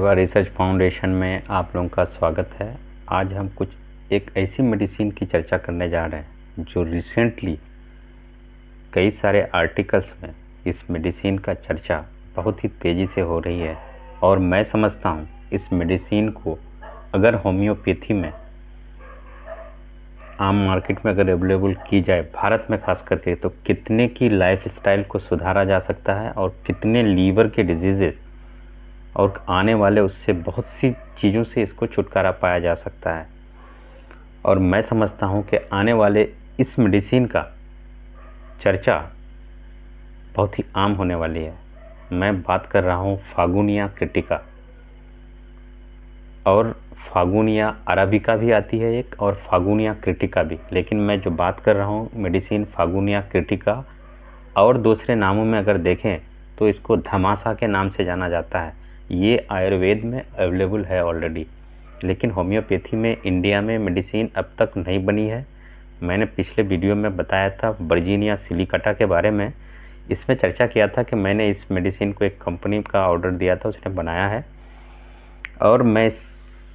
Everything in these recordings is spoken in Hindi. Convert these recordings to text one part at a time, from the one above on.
सेवा रिसर्च फाउंडेशन में आप लोगों का स्वागत है आज हम कुछ एक ऐसी मेडिसिन की चर्चा करने जा रहे हैं जो रिसेंटली कई सारे आर्टिकल्स में इस मेडिसिन का चर्चा बहुत ही तेज़ी से हो रही है और मैं समझता हूँ इस मेडिसिन को अगर होम्योपैथी में आम मार्केट में अगर अवेलेबल की जाए भारत में खास करके तो कितने की लाइफ स्टाइल को सुधारा जा सकता है और कितने लीवर के डिजीज़ और आने वाले उससे बहुत सी चीज़ों से इसको छुटकारा पाया जा सकता है और मैं समझता हूँ कि आने वाले इस मेडिसिन का चर्चा बहुत ही आम होने वाली है मैं बात कर रहा हूँ फागुनिया क्रिटिका और फागुनिया अरबिका भी आती है एक और फागुनिया क्रिटिका भी लेकिन मैं जो बात कर रहा हूँ मेडिसिन फागुनिया क्रिटिका और दूसरे नामों में अगर देखें तो इसको धमासा के नाम से जाना जाता है ये आयुर्वेद में अवेलेबल है ऑलरेडी लेकिन होम्योपैथी में इंडिया में मेडिसिन अब तक नहीं बनी है मैंने पिछले वीडियो में बताया था वर्जीनिया सिलिकाटा के बारे में इसमें चर्चा किया था कि मैंने इस मेडिसिन को एक कंपनी का ऑर्डर दिया था उसने बनाया है और मैं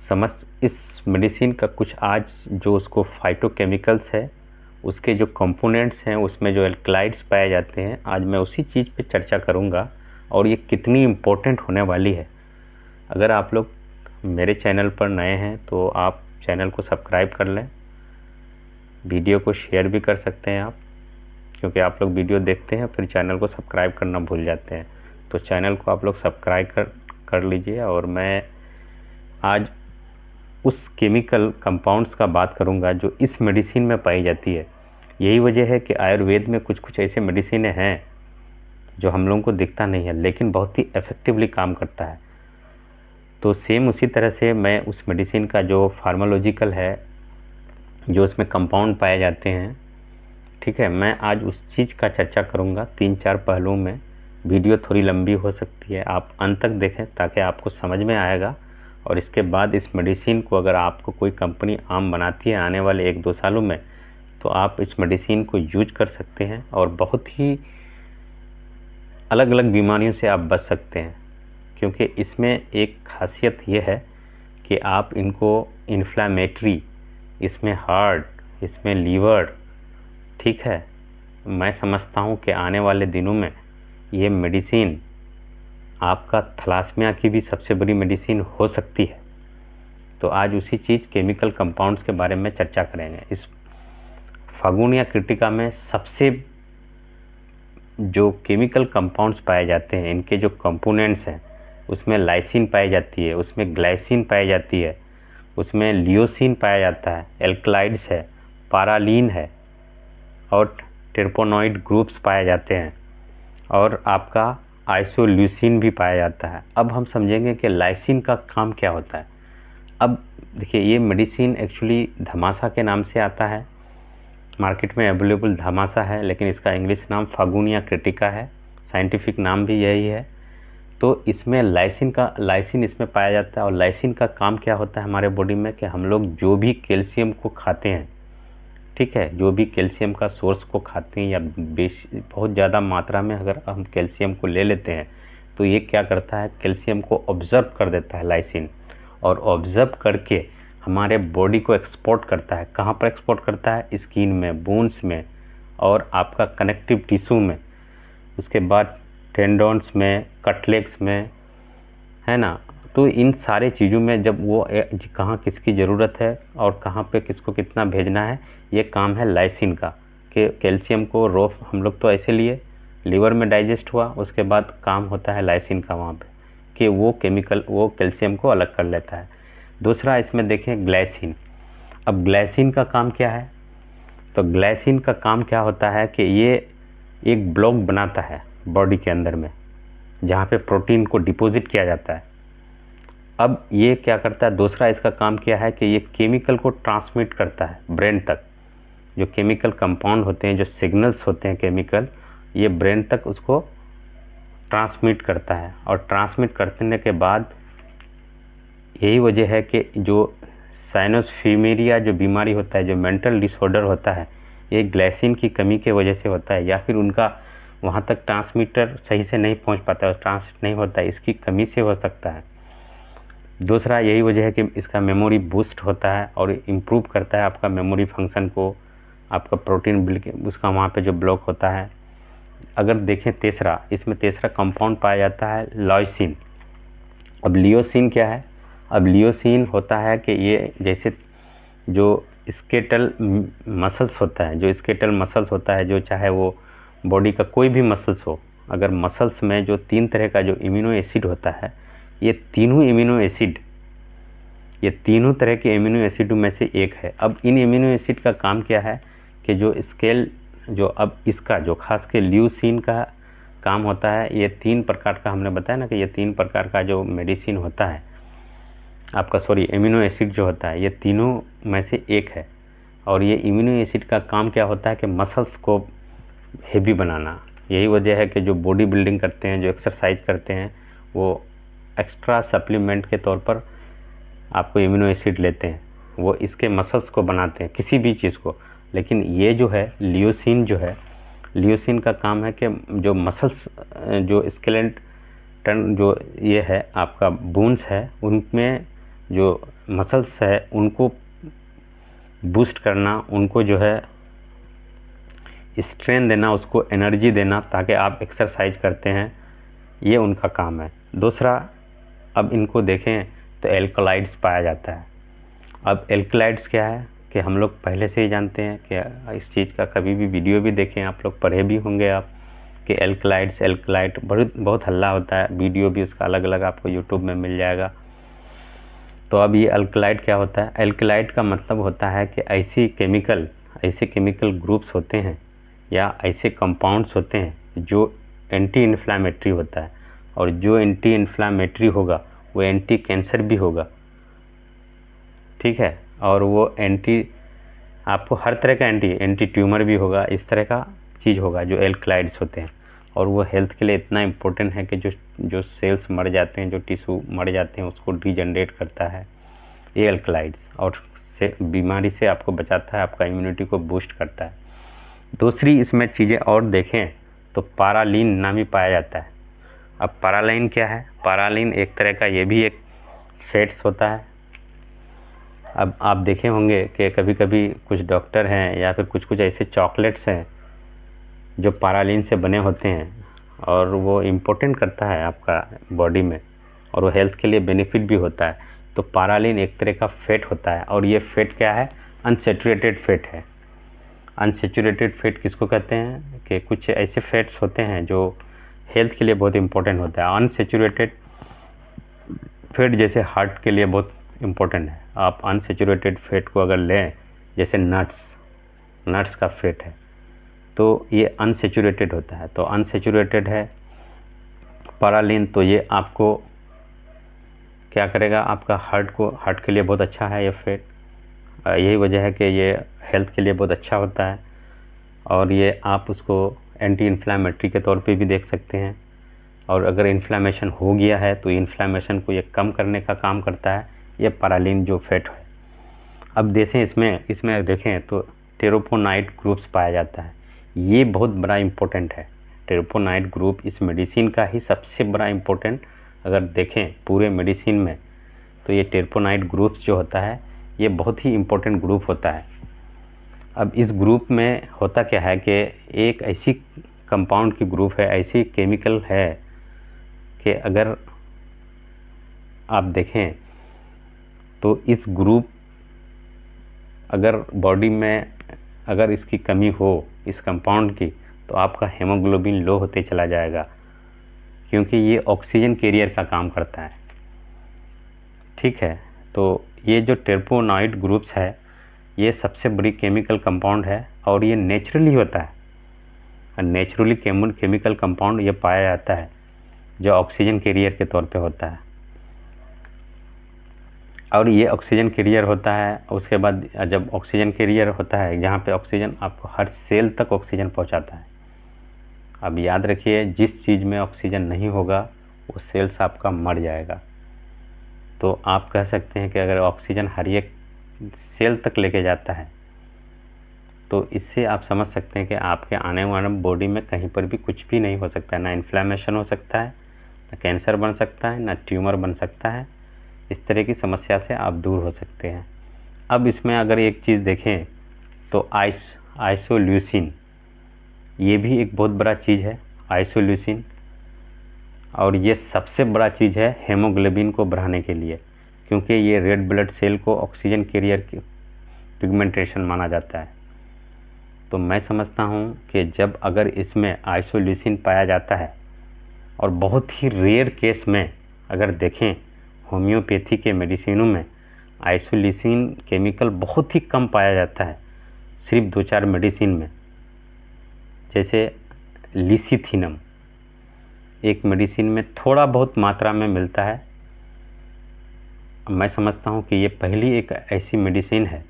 समझ इस मेडिसिन का कुछ आज जो उसको फाइटोकेमिकल्स है उसके जो कंपोनेंट्स हैं उसमें जो एल्कलाइड्स पाए जाते हैं आज मैं उसी चीज़ पे चर्चा करूँगा और ये कितनी इम्पोर्टेंट होने वाली है अगर आप लोग मेरे चैनल पर नए हैं तो आप चैनल को सब्सक्राइब कर लें वीडियो को शेयर भी कर सकते हैं आप क्योंकि आप लोग वीडियो देखते हैं फिर चैनल को सब्सक्राइब करना भूल जाते हैं तो चैनल को आप लोग सब्सक्राइब कर कर लीजिए और मैं आज उस केमिकल कंपाउंड्स का बात करूंगा जो इस मेडिसिन में पाई जाती है यही वजह है कि आयुर्वेद में कुछ कुछ ऐसे मेडिसिन हैं जो हम लोगों को दिखता नहीं है लेकिन बहुत ही इफ़ेक्टिवली काम करता है तो सेम उसी तरह से मैं उस मेडिसिन का जो फार्मोलॉजिकल है जो उसमें कंपाउंड पाए जाते हैं ठीक है मैं आज उस चीज़ का चर्चा करूँगा तीन चार पहलुओं में वीडियो थोड़ी लंबी हो सकती है आप अंत तक देखें ताकि आपको समझ में आएगा और इसके बाद इस मेडिसिन को अगर आपको कोई कंपनी आम बनाती है आने वाले एक दो सालों में तो आप इस मेडिसिन को यूज कर सकते हैं और बहुत ही अलग अलग बीमारियों से आप बच सकते हैं क्योंकि इसमें एक खासियत यह है कि आप इनको इन्फ्लामेटरी इसमें हार्ट इसमें लीवर ठीक है मैं समझता हूँ कि आने वाले दिनों में ये मेडिसिन आपका थलासमिया की भी सबसे बड़ी मेडिसिन हो सकती है तो आज उसी चीज़ केमिकल कंपाउंड्स के बारे में चर्चा करेंगे इस फागुनिया क्रिटिका में सबसे जो केमिकल कंपाउंड्स पाए जाते हैं इनके जो कंपोनेंट्स हैं उसमें लाइसिन पाई जाती है उसमें ग्लाइसिन पाई जाती है उसमें लियोसिन पाया जाता है एल्कलाइड्स है पारालीन है और ट्रिपोनॉइड ग्रुप्स पाए जाते हैं और आपका आइसोल्यूसिन भी पाया जाता है अब हम समझेंगे कि लाइसिन का काम क्या होता है अब देखिए ये मेडिसिन एक्चुअली धमासा के नाम से आता है मार्केट में अवेलेबल धमासा है लेकिन इसका इंग्लिश नाम फागुनिया क्रिटिका है साइंटिफिक नाम भी यही है तो इसमें लाइसिन का लाइसिन इसमें पाया जाता है और लाइसिन का काम क्या होता है हमारे बॉडी में कि हम लोग जो भी कैल्शियम को खाते हैं ठीक है जो भी कैल्शियम का सोर्स को खाते हैं या बेश बहुत ज़्यादा मात्रा में अगर हम कैल्शियम को ले लेते हैं तो ये क्या करता है कैल्शियम को ऑब्ज़र्व कर देता है लाइसिन और ऑब्ज़र्व करके हमारे बॉडी को एक्सपोर्ट करता है कहाँ पर एक्सपोर्ट करता है स्किन में बोन्स में और आपका कनेक्टिव टिश्यू में उसके बाद टेंडोन्स में कटलेक्स में है ना तो इन सारे चीज़ों में जब वो कहाँ किसकी ज़रूरत है और कहाँ पे किसको कितना भेजना है ये काम है लाइसिन का कि कैल्शियम को रोफ हम लोग तो ऐसे लिए लीवर में डाइजेस्ट हुआ उसके बाद काम होता है लाइसिन का वहाँ पे कि वो केमिकल वो कैल्शियम को अलग कर लेता है दूसरा इसमें देखें ग्लाइसिन अब ग्लाइसिन का काम क्या है तो ग्लाइसिन का काम क्या होता है कि ये एक ब्लॉक बनाता है बॉडी के अंदर में जहाँ पे प्रोटीन को डिपॉजिट किया जाता है अब ये क्या करता है दूसरा इसका काम क्या है कि ये केमिकल को ट्रांसमिट करता है ब्रेन तक जो केमिकल कंपाउंड होते हैं जो सिग्नल्स होते हैं केमिकल ये ब्रेन तक उसको ट्रांसमिट करता है और ट्रांसमिट करने के बाद यही वजह है कि जो साइनोसफीमेरिया जो बीमारी होता है जो मेंटल डिसऑर्डर होता है ये ग्लाइसिन की कमी के वजह से होता है या फिर उनका वहाँ तक ट्रांसमीटर सही से नहीं पहुँच पाता है ट्रांसमिट नहीं होता है इसकी कमी से हो सकता है दूसरा यही वजह है कि इसका मेमोरी बूस्ट होता है और इम्प्रूव करता है आपका मेमोरी फंक्शन को आपका प्रोटीन बिल्कुल उसका वहाँ पे जो ब्लॉक होता है अगर देखें तीसरा इसमें तीसरा कंपाउंड पाया जाता है लॉयसिन अब लियोसिन क्या है अब लियोसिन होता है कि ये जैसे जो स्केटल मसल्स होता है जो स्केटल मसल्स होता है जो चाहे वो बॉडी का कोई भी मसल्स हो अगर मसल्स में जो तीन तरह का जो इम्यूनो एसिड होता है ये तीनों इम्यूनो एसिड ये तीनों तरह के इम्यूनो एसिड में से एक है अब इन इम्यूनो एसिड का काम क्या है कि जो स्केल जो अब इसका जो खास के ल्यूसिन का काम होता है ये तीन प्रकार का हमने बताया ना कि ये तीन प्रकार का जो मेडिसिन होता है आपका सॉरी एमिनो एसिड जो होता है ये तीनों में से एक है और ये इम्यूनो एसिड का काम क्या होता है कि मसल्स को हेवी बनाना यही वजह है कि जो बॉडी बिल्डिंग करते हैं जो एक्सरसाइज करते हैं वो एक्स्ट्रा सप्लीमेंट के तौर पर आपको इम्यूनो एसिड लेते हैं वो इसके मसल्स को बनाते हैं किसी भी चीज़ को लेकिन ये जो है लियोसिन जो है लियोसिन का काम है कि जो मसल्स जो स्केलेंट टन जो ये है आपका बोन्स है उनमें जो मसल्स है उनको बूस्ट करना उनको जो है स्ट्रेन देना उसको एनर्जी देना ताकि आप एक्सरसाइज करते हैं ये उनका काम है दूसरा अब इनको देखें तो एल्कोलाइड्स पाया जाता है अब एल्कोलाइड्स क्या है कि हम लोग पहले से ही जानते हैं कि इस चीज़ का कभी भी वीडियो भी देखें आप लोग पढ़े भी होंगे आप कि एल्कलाइड्स एल्कलाइड बहुत बहुत हल्ला होता है वीडियो भी उसका अलग अलग आपको यूट्यूब में मिल जाएगा तो अब ये अल्कलाइड क्या होता है अल्कलाइट का मतलब होता है कि ऐसी केमिकल ऐसे केमिकल ग्रुप्स होते हैं या ऐसे कंपाउंड्स होते हैं जो एंटी इन्फ्लामेटरी होता है और जो एंटी इन्फ्लामेटरी होगा वो एंटी कैंसर भी होगा ठीक है और वो एंटी आपको हर तरह का एंटी एंटी ट्यूमर भी होगा इस तरह का चीज़ होगा जो एल्कलाइड्स होते हैं और वो हेल्थ के लिए इतना इम्पोर्टेंट है कि जो जो सेल्स मर जाते हैं जो टिश्यू मर जाते हैं उसको डिजनरेट करता है ये अल्कलाइड्स और से बीमारी से आपको बचाता है आपका इम्यूनिटी को बूस्ट करता है दूसरी इसमें चीज़ें और देखें तो पारालिन नाम ही पाया जाता है अब पारालिन क्या है पारालिन एक तरह का ये भी एक फेट्स होता है अब आप देखे होंगे कि कभी कभी कुछ डॉक्टर हैं या फिर कुछ कुछ ऐसे चॉकलेट्स हैं जो पारालिन से बने होते हैं और वो इम्पोर्टेंट करता है आपका बॉडी में और वो हेल्थ के लिए बेनिफिट भी होता है तो पारालिन एक तरह का फैट होता है और ये फैट क्या है अनसेचुरेटेड फैट है अनसेचुरेटेड फैट किसको कहते हैं कि कुछ ऐसे फैट्स होते हैं जो हेल्थ के लिए बहुत इम्पोर्टेंट होता है अनसेचुरेटेड फैट जैसे हार्ट के लिए बहुत इम्पोर्टेंट है आप अनसेचुरेटेड फैट को अगर लें जैसे नट्स नट्स का फैट है तो ये अनसेचुरेटेड होता है तो अनसेचुरेटेड है परालिन तो ये आपको क्या करेगा आपका हार्ट को हार्ट के लिए बहुत अच्छा है ये फैट यही वजह है कि ये हेल्थ के लिए बहुत अच्छा होता है और ये आप उसको एंटी इन्फ्लामेटरी के तौर पे भी देख सकते हैं और अगर इन्फ्लामेशन हो गया है तो इन्फ्लामेशन को ये कम करने का काम करता है ये परालिन जो फैट है अब देखें इसमें इसमें देखें तो टेरोपोनाइट ग्रुप्स पाया जाता है ये बहुत बड़ा इम्पोर्टेंट है ट्रिपोनाइट ग्रुप इस मेडिसिन का ही सबसे बड़ा इम्पोर्टेंट अगर देखें पूरे मेडिसिन में तो ये ट्रिपोनाइट ग्रुप्स जो होता है ये बहुत ही इम्पोर्टेंट ग्रुप होता है अब इस ग्रुप में होता क्या है कि एक ऐसी कंपाउंड की ग्रुप है ऐसी केमिकल है कि अगर आप देखें तो इस ग्रुप अगर बॉडी में अगर इसकी कमी हो इस कंपाउंड की तो आपका हेमोग्लोबिन लो होते चला जाएगा क्योंकि ये ऑक्सीजन कैरियर का काम करता है ठीक है तो ये जो टेरपोनॉइड ग्रुप्स है ये सबसे बड़ी केमिकल कंपाउंड है और ये नेचुरली होता है नेचुरली केमिकल कंपाउंड ये पाया जाता है जो ऑक्सीजन कैरियर के तौर पे होता है और ये ऑक्सीजन कैरियर होता है उसके बाद जब ऑक्सीजन कैरियर होता है जहाँ पे ऑक्सीजन आपको हर सेल तक ऑक्सीजन पहुँचाता है अब याद रखिए जिस चीज़ में ऑक्सीजन नहीं होगा वो सेल्स आपका मर जाएगा तो आप कह सकते हैं कि अगर ऑक्सीजन हर एक सेल तक लेके जाता है तो इससे आप समझ सकते हैं कि आपके आने वाले बॉडी में कहीं पर भी कुछ भी नहीं हो सकता है ना इन्फ्लामेशन हो सकता है ना कैंसर बन सकता है ना ट्यूमर बन सकता है इस तरह की समस्या से आप दूर हो सकते हैं अब इसमें अगर एक चीज़ देखें तो आइस आइसोल्यूसिन ये भी एक बहुत बड़ा चीज़ है आइसोल्यूसिन और ये सबसे बड़ा चीज़ है हेमोग्लोबिन को बढ़ाने के लिए क्योंकि ये रेड ब्लड सेल को ऑक्सीजन कैरियर की पिगमेंटेशन माना जाता है तो मैं समझता हूँ कि जब अगर इसमें आइसोल्यूसिन पाया जाता है और बहुत ही रेयर केस में अगर देखें होम्योपैथी के मेडिसिनों में आइसोलिसिन केमिकल बहुत ही कम पाया जाता है सिर्फ दो चार मेडिसिन में जैसे लिसिथिनम एक मेडिसिन में थोड़ा बहुत मात्रा में मिलता है मैं समझता हूँ कि ये पहली एक ऐसी मेडिसिन है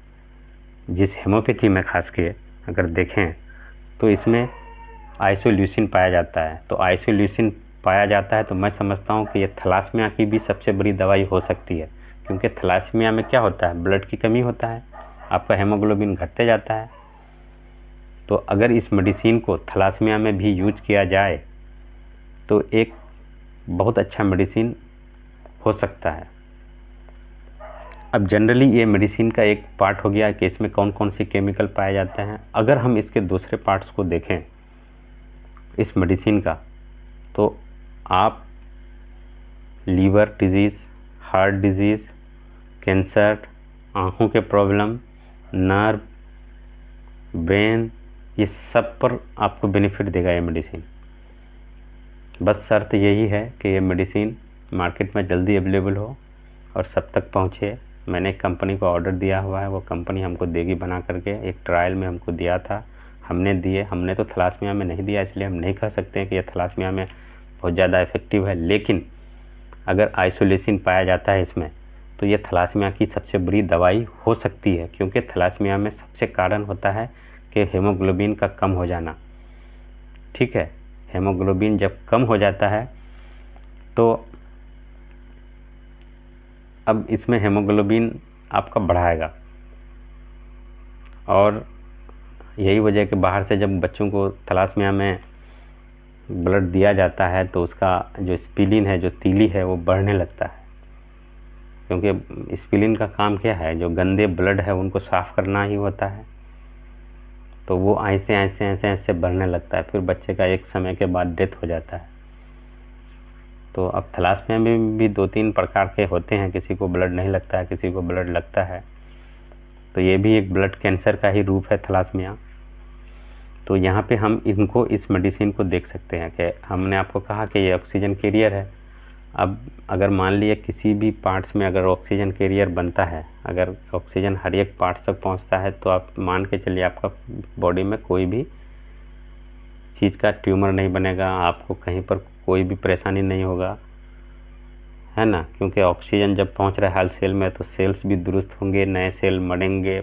जिस होम्योपैथी में खास के अगर देखें तो इसमें आइसोल्यूसिन पाया जाता है तो आइसोल्यूसिन पाया जाता है तो मैं समझता हूँ कि ये थलासमिया की भी सबसे बड़ी दवाई हो सकती है क्योंकि थलासमिया में क्या होता है ब्लड की कमी होता है आपका हेमोग्लोबिन घटते जाता है तो अगर इस मेडिसिन को थलासमिया में भी यूज किया जाए तो एक बहुत अच्छा मेडिसिन हो सकता है अब जनरली ये मेडिसिन का एक पार्ट हो गया कि इसमें कौन कौन से केमिकल पाए जाते हैं अगर हम इसके दूसरे पार्ट्स को देखें इस मेडिसिन का तो आप liver disease heart disease cancer आँखों के प्रॉब्लम नर्व ब्रेन ये सब पर आपको बेनिफिट देगा ये मेडिसिन बस शर्त यही है कि ये मेडिसिन मार्केट में जल्दी अवेलेबल हो और सब तक पहुँचे मैंने एक कंपनी को ऑर्डर दिया हुआ है वो कंपनी हमको देगी बना करके एक ट्रायल में हमको दिया था हमने दिए हमने तो थलासमिया में नहीं दिया इसलिए हम नहीं कह सकते हैं कि यह थलासमिया में बहुत ज़्यादा इफेक्टिव है लेकिन अगर आइसोलेसिन पाया जाता है इसमें तो ये थलासमिया की सबसे बड़ी दवाई हो सकती है क्योंकि थलासमिया में सबसे कारण होता है कि हेमोग्लोबिन का कम हो जाना ठीक है हेमोग्लोबिन जब कम हो जाता है तो अब इसमें हेमोग्लोबिन आपका बढ़ाएगा और यही वजह है कि बाहर से जब बच्चों को थलासमिया में ब्लड दिया जाता है तो उसका जो स्पिलिन है जो तीली है वो बढ़ने लगता है क्योंकि स्पिलिन का काम क्या है जो गंदे ब्लड है उनको साफ़ करना ही होता है तो वो ऐसे ऐसे ऐसे ऐसे बढ़ने लगता है फिर बच्चे का एक समय के बाद डेथ हो जाता है तो अब थलास में भी, भी दो तीन प्रकार के होते हैं किसी को ब्लड नहीं लगता है किसी को ब्लड लगता है तो ये भी एक ब्लड कैंसर का ही रूप है थलासमिया तो यहाँ पे हम इनको इस मेडिसिन को देख सकते हैं कि हमने आपको कहा कि ये ऑक्सीजन कैरियर है अब अगर मान लिया किसी भी पार्ट्स में अगर ऑक्सीजन कैरियर बनता है अगर ऑक्सीजन हर एक पार्ट तक पहुँचता है तो आप मान के चलिए आपका बॉडी में कोई भी चीज़ का ट्यूमर नहीं बनेगा आपको कहीं पर कोई भी परेशानी नहीं होगा है ना क्योंकि ऑक्सीजन जब पहुंच रहा है हर सेल में तो सेल्स भी दुरुस्त होंगे नए सेल मरेंगे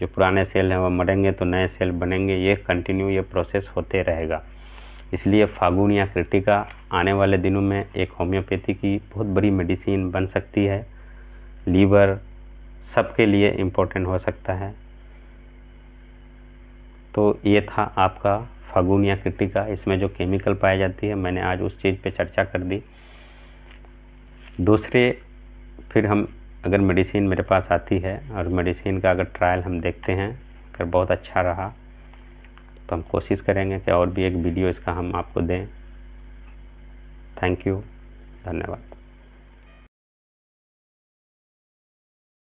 जो पुराने सेल हैं वह मरेंगे तो नए सेल बनेंगे ये कंटिन्यू ये प्रोसेस होते रहेगा इसलिए फागुन या क्रिटिका आने वाले दिनों में एक होम्योपैथी की बहुत बड़ी मेडिसिन बन सकती है लीवर सबके लिए इम्पोर्टेंट हो सकता है तो ये था आपका फागुन या क्रिटिका इसमें जो केमिकल पाई जाती है मैंने आज उस चीज़ पे चर्चा कर दी दूसरे फिर हम अगर मेडिसिन मेरे पास आती है और मेडिसिन का अगर ट्रायल हम देखते हैं अगर बहुत अच्छा रहा तो हम कोशिश करेंगे कि और भी एक वीडियो इसका हम आपको दें थैंक यू धन्यवाद